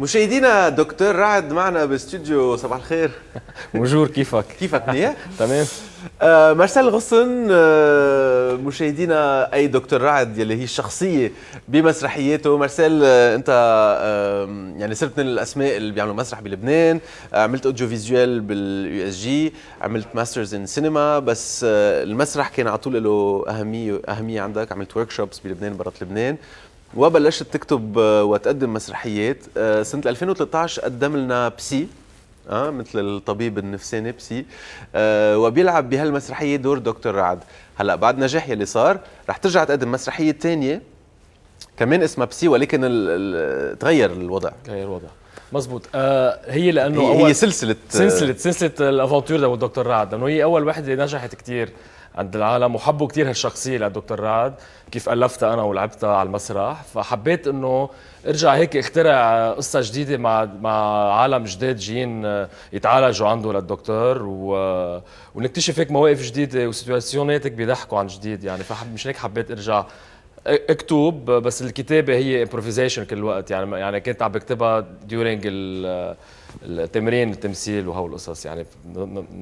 مشاهدينا دكتور رعد معنا باستوديو صباح الخير بونجور كيفك كيفك منيح تمام آه، مارسيل غصن آه، مشاهدينا اي دكتور رعد يلي هي الشخصيه بمسرحياته مارسيل آه، انت يعني صرت من الاسماء اللي بيعملوا مسرح بلبنان عملت اوديو فيزيوال باليو اس جي عملت ماسترز ان سينما بس المسرح كان على طول له اهميه اهميه عندك عملت ورك شوبس بلبنان برات لبنان وبلشت تكتب آه، وتقدم مسرحيات آه، سنه 2013 قدم لنا بسي اه مثل الطبيب النفساني بسي آه وبيلعب بهالمسرحيه دور دكتور رعد هلا بعد نجاح يلي صار رح ترجع تقدم مسرحيه ثانيه كمان اسمها بسي ولكن الـ الـ تغير الوضع تغير الوضع مزبوط آه هي لانه هي, هي آه، سلسله سلسله سلسله الافونتور دكتور رعد لانه هي اول وحده نجحت كثير عند العالم وحبوا كثير هالشخصيه للدكتور رعد كيف الفتها انا ولعبتها على المسرح فحبيت انه ارجع هيك اخترع قصه جديده مع مع عالم جداد جايين آه، يتعالجوا عنده للدكتور و... آه، ونكتشف هيك مواقف جديده وسيتواسيوناتك هيك بيضحكوا عن جديد يعني مش هيك حبيت ارجع اكتب بس الكتابه هي امبروفيزيشن كل الوقت يعني يعني كنت عم بكتبها ديورينج ال التمرين التمثيل وهول القصص يعني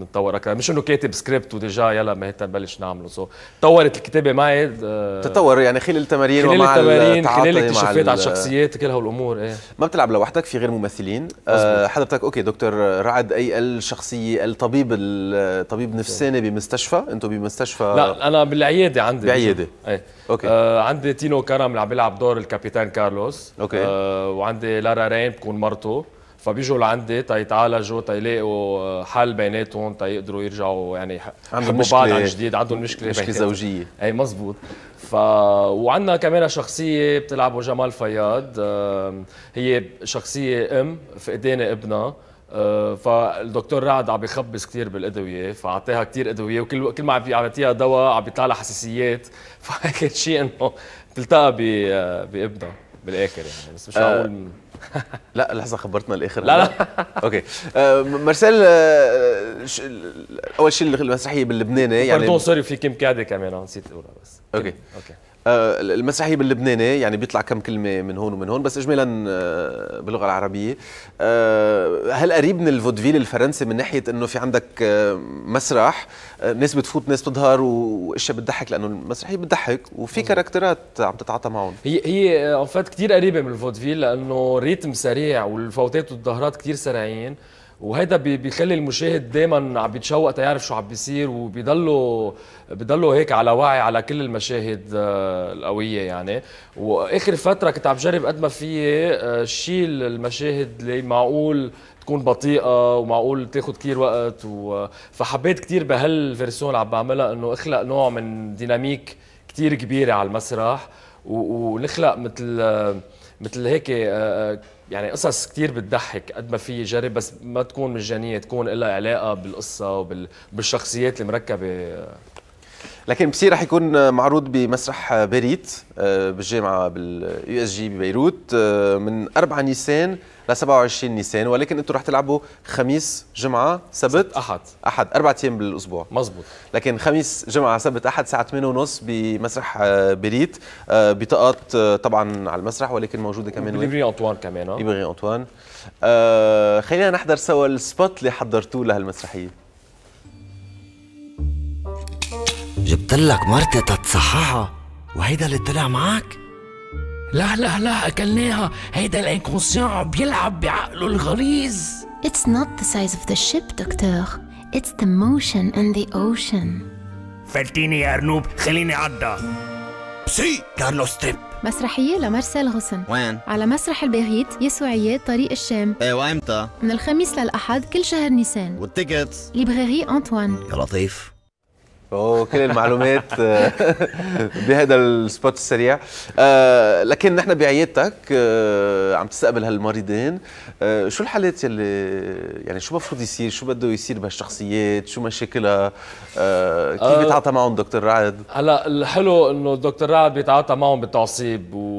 نتطور اكثر مش انه كاتب سكريبت وديجا يلا ما هيك نبلش نعمله سو تطورت الكتابه معي آه، تطور يعني خلال التمارين خلال التمارين خلال الاكتشافات على الشخصيات كل هالامور ايه ما بتلعب لوحدك في غير ممثلين آه حضرتك اوكي دكتور رعد اي الشخصيه الطبيب الطبيب نفساني بمستشفى انتم بمستشفى لا انا بالعياده عندي بعياده ايه اوكي آه عندي تينو كرم اللي عم بيلعب دور الكابيتان كارلوس اوكي آه وعندي لارا رين بتكون مرته فبيجوا لعندي تيتعالجوا طيب تيلاقوا طيب آه، حل بيناتهم تيقدروا طيب يرجعوا يعني يحبوا بعض عن جديد عندهم مشكله مشكله زوجيه اي مزبوط ف وعندنا كمان شخصيه بتلعبه جمال فياض هي شخصيه ام فقدانه ابنها آه، فالدكتور رعد عم بخبص كثير بالادويه فاعطيها كثير ادويه وكل كل ما عم يعطيها دواء عم بيطلع لها حساسيات فهيك شيء انه تلتقى آه، بابنها بالاخر يعني بس مش معقول لا لحظه خبرتنا الاخر لا لا اوكي آه, آه، اول شيء المسرحيه باللبناني يعني بردون سوري في كيم كادي كمان نسيت اقولها بس اوكي اوكي آه، المسرحيه باللبناني يعني بيطلع كم كلمه من هون ومن هون بس اجمالا آه، باللغه العربيه آه، هل قريب من الفودفيل الفرنسي من ناحيه انه في عندك مسرح ناس بتفوت ناس بتظهر واشياء بتضحك لانه المسرحيه بتضحك وفي كاركترات عم تتعاطى معهم هي هي اون كثير قريبه من الفودفيل لانه ريتم سريع والفوتات والظهرات كثير سريعين وهيدا بيخلي المشاهد دايما عم بيتشوق تيعرف شو عم بيصير وبيضله بضله هيك على وعي على كل المشاهد آه، القويه يعني واخر فتره كنت عم جرب قد ما في آه، شيل المشاهد اللي معقول تكون بطيئه ومعقول تاخذ كثير وقت و... فحبيت كثير بهالفيرسيون اللي عم بعملها انه اخلق نوع من ديناميك كثير كبيره على المسرح ونخلق مثل آه، مثل هيك آه، آه، يعني قصص كثير بتضحك قد ما في جرب بس ما تكون مجانيه تكون لها علاقه بالقصه وبالشخصيات المركبه لكن بسي رح يكون معروض بمسرح بيريت آه، بالجامعه باليو اس جي ببيروت آه، من 4 نيسان ل 27 نيسان ولكن انتم رح تلعبوا خميس جمعه سبت احد احد اربع ايام بالاسبوع مزبوط لكن خميس جمعه سبت احد الساعه 8:30 بمسرح آه، بيريت بطاقات طبعا على المسرح ولكن موجوده كمان ليبري انطوان كمان ليبري انطوان خلينا نحضر سوا السبوت اللي حضرتوه لهالمسرحيه جبت لك مرتي تتصححها وهيدا اللي طلع معك؟ لا لا لا اكلناها هيدا الانكونسيون عم بيلعب بعقله الغليظ It's not the size of the ship دكتور It's the motion in the ocean فلتيني يا ارنوب خليني عدى بسي كارلوس تريب مسرحية لمارسيل غصن وين؟ على مسرح البيغيت يسوعيات طريق الشام ايه وامتى؟ من الخميس للأحد كل شهر نيسان والتيكتس ليبراري أنطوان يا لطيف كل المعلومات آه، بهذا السبوت السريع آه، لكن نحن بعيادتك آه، عم تستقبل هالمريضين شو الحالات يلي يعني شو المفروض يصير شو بده يصير بهالشخصيات شو مشاكلها كيف بيتعاطى معهم دكتور رعد هلا الحلو انه الدكتور رعد بيتعاطى معهم بالتعصيب و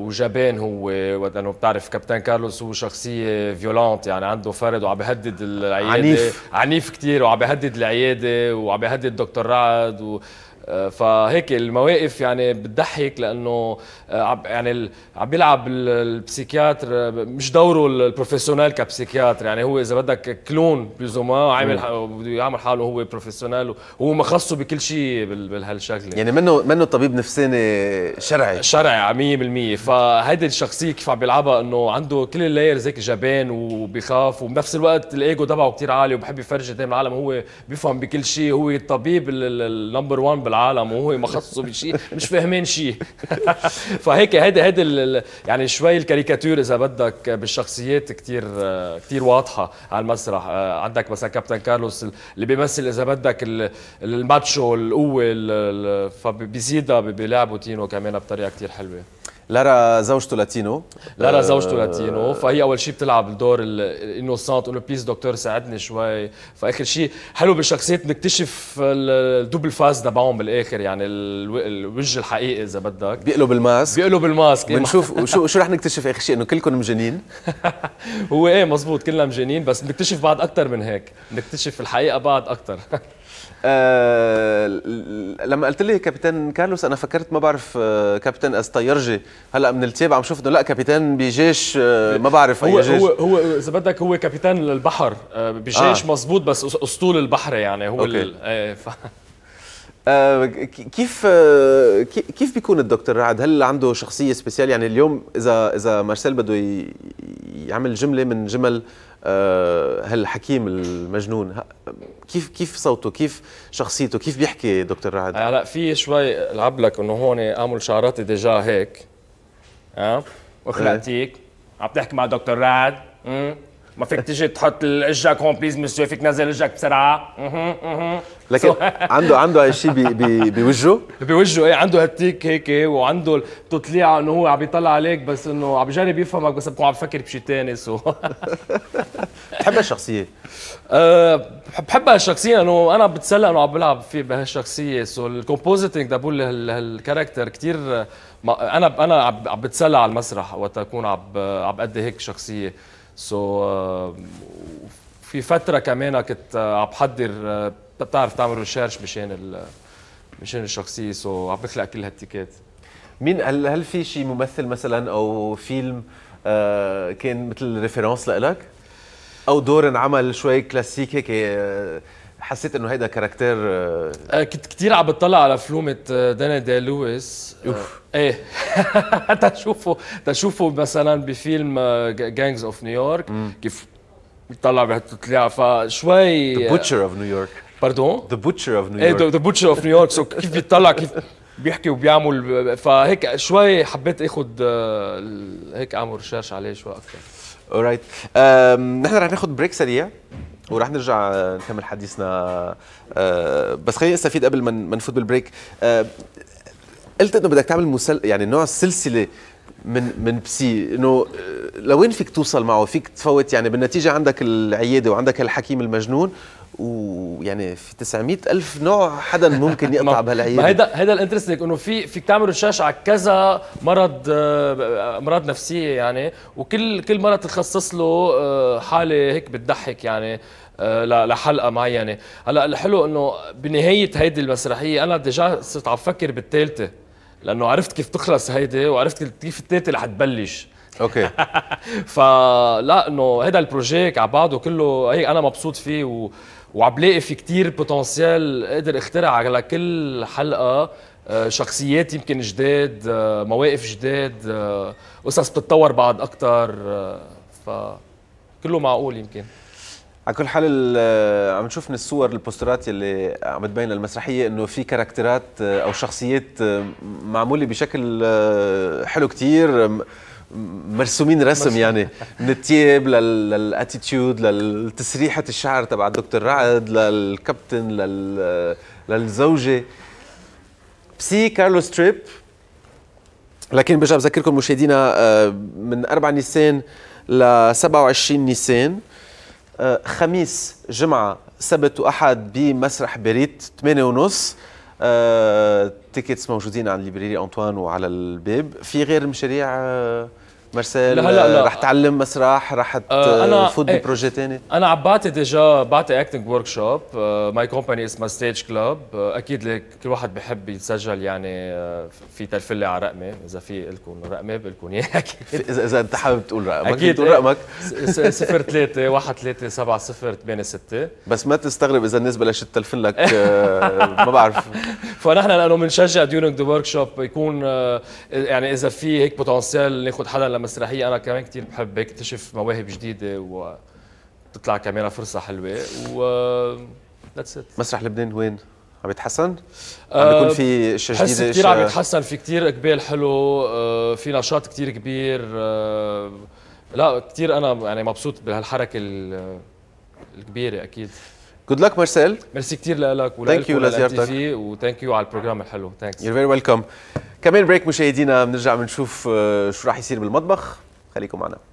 وجبان هو لانه بتعرف كابتن كارلوس هو شخصيه فيولانت يعني عنده فرد وعم بهدد العياده عنيف عنيف كثير وعم بهدد العياده وعم بهدد دكتور رعد و... آه، فهيك المواقف يعني بتضحك لانه آه، يعني عم بيلعب البسيكياتر آه، مش دوره البروفيسيونال كبسيكياتر يعني هو اذا بدك كلون بزوما عامل بده يعمل حاله هو بروفيسيونال وهو مخصصه بكل شيء بهالشكل يعني منه منه طبيب نفساني شرعي شرعي 100% فهيدي الشخصيه كيف عم بيلعبها انه عنده كل اللايرز هيك جبان وبيخاف وبنفس الوقت الايجو تبعه كثير عالي وبحب يفرجي دائما العالم هو بيفهم بكل شيء هو الطبيب النمبر 1 بالعالم وهو ما خصصه بشيء مش فاهمين شيء فهيك هيدي هيدي يعني شوي الكاريكاتير اذا بدك بالشخصيات كثير كثير واضحه على المسرح آه، عندك مثلا كابتن كارلوس اللي بيمثل اذا بدك الماتشو القوه فبيزيدها بلعبه تينو كمان بطريقه كثير حلوه لارا زوجته لاتينو لارا آه، زوجته لاتينو فهي اول شيء بتلعب الدور الانوسانت انه بليز دكتور ساعدني شوي فاخر شيء حلو بالشخصيات بنكتشف الدبل فاز تبعهم بالاخر يعني الوجه الحقيقي اذا بدك بيقلب الماسك بيقلب الماسك إيه. بنشوف شو شو رح نكتشف اخر شيء انه كلكم مجانين هو ايه مزبوط كلنا مجانين بس بنكتشف بعد اكثر من هيك بنكتشف الحقيقه بعد اكثر آه، لما قلت لي كابتن كارلوس انا فكرت ما بعرف آه، كابتن از طيرجي هلا من التياب عم شوف انه لا كابتن بجيش آه، ما بعرف هو اي جيش هو هو اذا بدك هو كابتن البحر بجيش آه. مزبوط بس اسطول البحر يعني هو أوكي. إيه، ف... آه كيف آه كيف بيكون الدكتور رعد هل عنده شخصيه سبيسيال يعني اليوم اذا اذا مارسيل بده يعمل جمله من جمل هالحكيم آه، المجنون كيف كيف صوته كيف شخصيته كيف بيحكي دكتور رعد هلا آه، في شوي العب لك انه هون اعمل شعراتي ديجا هيك ها أه؟ وخلقتيك إيه. عم تحكي مع دكتور رعد ما فيك تجي تحط هون بليز مسيو فيك نزل اجاك بسرعه اها اها لكن عنده عنده هالشيء بوجهه بوجهه ايه عنده هالتيك هيك إيه، وعنده تطليعه انه هو عم يطلع عليك بس انه عم بجرب يفهمك بس بكون عم بفكر بشيء ثاني سو بتحب هالشخصيه؟ أه بحبها الشخصية انه انا بتسلى انه عم بلعب فيه بهالشخصية سو الكومبوزيتنج تبول هالكاركتر كثير انا انا عم بتسلى على المسرح وقت اكون عم عم هيك شخصية سو آه، في فتره كمان كنت آه، عم بحضر آه، بتعرف تعمل ريشيرش مشان مشان الشخصيه سو عم بخلق كل هالتيكات مين هل هل في شيء ممثل مثلا او فيلم كان مثل ريفرنس لك او دور انعمل شوي كلاسيك هيك حسيت انه هيدا كاركتير آه، آه، كنت كثير عم بتطلع على فلومه آه، داني دي لويس اوف ايه تشوفه تشوفه مثلا بفيلم جانجز اوف نيويورك كيف بيطلع بهالتطلع فشوي ذا بوتشر اوف نيويورك باردون ذا بوتشر اوف نيويورك ايه ذا بوتشر اوف نيويورك سو كيف بيطلع كيف بيحكي وبيعمل فهيك شوي حبيت اخذ هيك اعمل ريشيرش عليه شوي اكثر اورايت نحن رح ناخذ بريك سريع ورح نرجع نكمل حديثنا آه، بس خليني استفيد قبل ما نفوت بالبريك آه، قلت انه بدك تعمل مسل... يعني نوع سلسله من من بسي انه آه، لوين فيك توصل معه فيك تفوت يعني بالنتيجه عندك العياده وعندك الحكيم المجنون ويعني في 900 الف نوع حدا ممكن يقطع بهالعياده هيدا هيدا الانترستنج انه في فيك تعمل رشاش على كذا مرض امراض نفسيه يعني وكل كل مرض تخصص له حاله هيك بتضحك يعني آه، لحلقه معينه هلا الحلو انه بنهايه هيدي المسرحيه انا ديجا صرت عم فكر بالثالثه لانه عرفت كيف تخلص هيدي وعرفت كيف الثالثه رح تبلش اوكي فلا انه هذا البروجيك على بعضه كله هيك انا مبسوط فيه و... وعم بلاقي في كثير بوتنسيال قدر اخترع على كل حلقه آه، شخصيات يمكن جداد آه، مواقف جداد قصص بتتطور بعد اكثر فكله معقول يمكن على كل حال عم نشوف من الصور البوسترات اللي عم تبين المسرحيه انه في كاركترات او شخصيات معموله بشكل حلو كثير مرسومين رسم يعني من التياب للاتيتيود لتسريحه الشعر تبع الدكتور رعد للكابتن للزوجه بسي كارلوس تريب لكن برجع بذكركم مشاهدينا آه، من 4 نيسان ل 27 نيسان آه، خميس جمعة سبت وأحد بمسرح بريت 8 ونص تيكتس آه، موجودين على ليبريري أنطوان وعلى الباب في غير مشاريع آه، مرسال لا لا رح تعلم مسرح رح آه، تفوت أه ببروجي ثاني انا عم بعطي ديجا بعطي اكتنج ورك شوب ماي كومباني اسمها ستيج كلاب اكيد كل واحد بحب يتسجل يعني آه، في تلفلي على رقمي اذا في لكم رقمي بقول اياه اكيد اذا اذا انت حابب تقول رقمك اكيد تقول إيه. رقمك 03 13 6 بس ما تستغرب اذا الناس بلشت تلفن لك آه، ما بعرف فنحن لانه بنشجع ديورنج ذا ورك شوب يكون يعني اذا في هيك بوتنسيال ناخذ حدا مسرحيه انا كمان كثير بحب اكتشف مواهب جديده وتطلع كمان فرصه حلوه و ذاتس ات مسرح لبنان وين؟ عم يتحسن؟ عم بيكون آه، في اشياء جديده حس كثير عم يتحسن في كثير اقبال حلو آه، في نشاط كثير كبير آه، لا كثير انا يعني مبسوط بهالحركه الكبيره اكيد جود لك مارسيل ميرسي كثير لك ولك ولزيارتك وثانك يو على البروجرام الحلو ثانكس يور فيري ويلكم كمان بريك مشاهدينا بنرجع بنشوف آه، شو راح يصير بالمطبخ خليكم معنا